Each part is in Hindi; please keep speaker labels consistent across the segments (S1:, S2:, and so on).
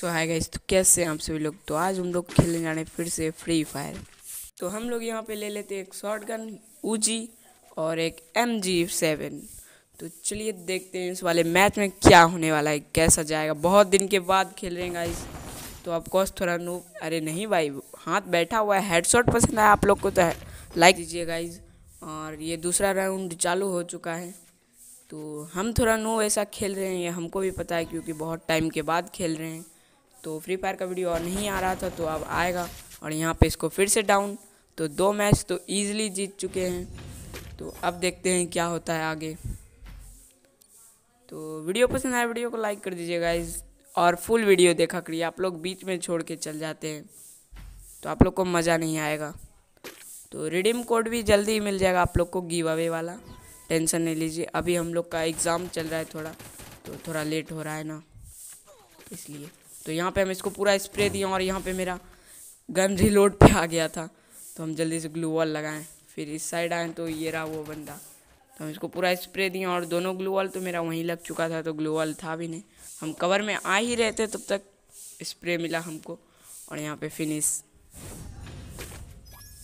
S1: सो हाय गाइस तो कैसे हैं आप सभी लोग तो आज हम लोग खेलने जाने फिर से फ्री फायर तो हम लोग यहाँ पे ले लेते हैं एक शॉर्ट गन ऊजी और एक एम जी सेवन तो चलिए देखते हैं इस वाले मैच में क्या होने वाला है कैसा जाएगा बहुत दिन के बाद खेल रहे हैं गाइस तो ऑफकोर्स थोड़ा नो अरे नहीं भाई हाथ बैठा हुआ है शॉट पसंद आया आप लोग को तो लाइक कीजिए गाइज़ और ये दूसरा राउंड चालू हो चुका है तो हम थोड़ा नो ऐसा खेल रहे हैं ये हमको भी पता है क्योंकि बहुत टाइम के बाद खेल रहे हैं तो फ्री फायर का वीडियो और नहीं आ रहा था तो अब आएगा और यहाँ पे इसको फिर से डाउन तो दो मैच तो ईजिली जीत चुके हैं तो अब देखते हैं क्या होता है आगे तो वीडियो पसंद आया वीडियो को लाइक कर दीजिएगा इस और फुल वीडियो देखा करिए आप लोग बीच में छोड़ के चल जाते हैं तो आप लोग को मज़ा नहीं आएगा तो रिडीम कोड भी जल्दी ही मिल जाएगा आप लोग को गिव अवे वाला टेंशन नहीं लीजिए अभी हम लोग का एग्ज़ाम चल रहा है थोड़ा तो थोड़ा लेट हो रहा है ना इसलिए तो यहाँ पे हम इसको पूरा स्प्रे दिए और यहाँ पे मेरा गन रिलोड पे आ गया था तो हम जल्दी से ग्लू वॉल लगाएं फिर इस साइड आए तो ये रहा वो बंदा तो हम इसको पूरा स्प्रे दिए और दोनों ग्लू वॉल तो मेरा वहीं लग चुका था तो ग्लू वॉल था भी नहीं हम कवर में आ ही रहे थे तब तक स्प्रे मिला हमको और यहाँ पे फिनिश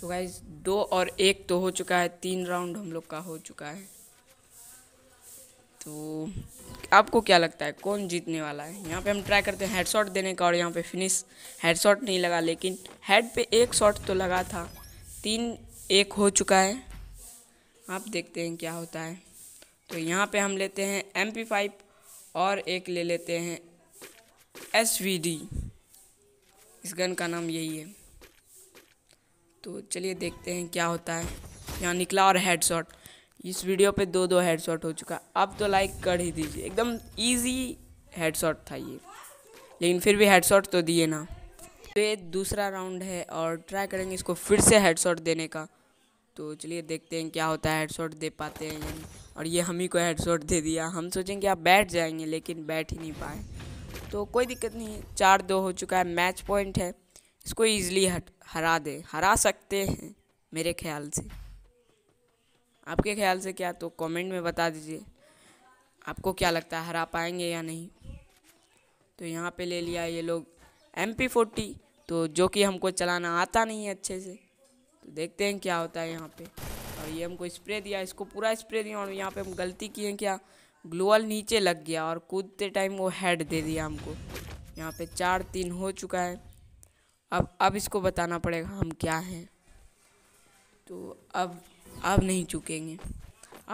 S1: तो गाइज दो और एक तो हो चुका है तीन राउंड हम लोग का हो चुका है तो आपको क्या लगता है कौन जीतने वाला है यहाँ पे हम ट्राई करते हैं हेड शॉट देने का और यहाँ पे फिनिश हेड शॉट नहीं लगा लेकिन हेड पे एक शॉट तो लगा था तीन एक हो चुका है आप देखते हैं क्या होता है तो यहाँ पे हम लेते हैं एम पी फाइव और एक ले लेते हैं एस वी डी इस गन का नाम यही है तो चलिए देखते हैं क्या होता है यहाँ निकला और हेड शॉट इस वीडियो पे दो दो हेडशॉट हो चुका आप तो लाइक कर ही दीजिए एकदम ईजी हेडशॉट था ये लेकिन फिर भी हेडशॉट तो दिए ना तो ये दूसरा राउंड है और ट्राई करेंगे इसको फिर से हेडशॉट देने का तो चलिए देखते हैं क्या होता है हेडशॉट दे पाते हैं और ये हम ही को हेडशॉट दे दिया हम सोचेंगे आप बैठ जाएंगे लेकिन बैठ ही नहीं पाए तो कोई दिक्कत नहीं चार दो हो चुका है मैच पॉइंट है इसको ईजिली हरा दे हरा सकते हैं मेरे ख्याल से आपके ख्याल से क्या तो कमेंट में बता दीजिए आपको क्या लगता है हरा पाएंगे या नहीं तो यहाँ पे ले लिया ये लोग एम पी फोर्टी तो जो कि हमको चलाना आता नहीं है अच्छे से तो देखते हैं क्या होता है यहाँ पे और ये हमको स्प्रे दिया इसको पूरा स्प्रे दिया और यहाँ पे हम गलती किए क्या ग्लोअल नीचे लग गया और कूदते टाइम वो हेड दे दिया हमको यहाँ पे चार तीन हो चुका है अब अब इसको बताना पड़ेगा हम क्या हैं तो अब आप नहीं चुकेंगे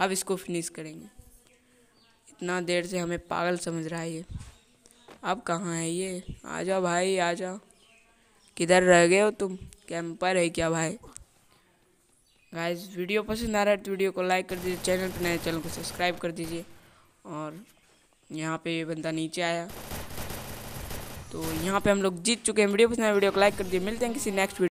S1: आप इसको फिनिश करेंगे इतना देर से हमें पागल समझ रहा है ये अब कहाँ है ये आ जाओ भाई आ जाओ किधर रह गए हो तुम कैंपर है क्या भाई गाइस वीडियो पसंद आ रहा है तो वीडियो को लाइक कर दीजिए चैनल पर नए चैनल को सब्सक्राइब कर दीजिए और यहाँ पे ये बंदा नीचे आया तो यहाँ पे हम लोग जीत चुके हैं वीडियो पसंद आया वीडियो को लाइक कर दिए मिलते हैं किसी नेक्स्ट वीडियो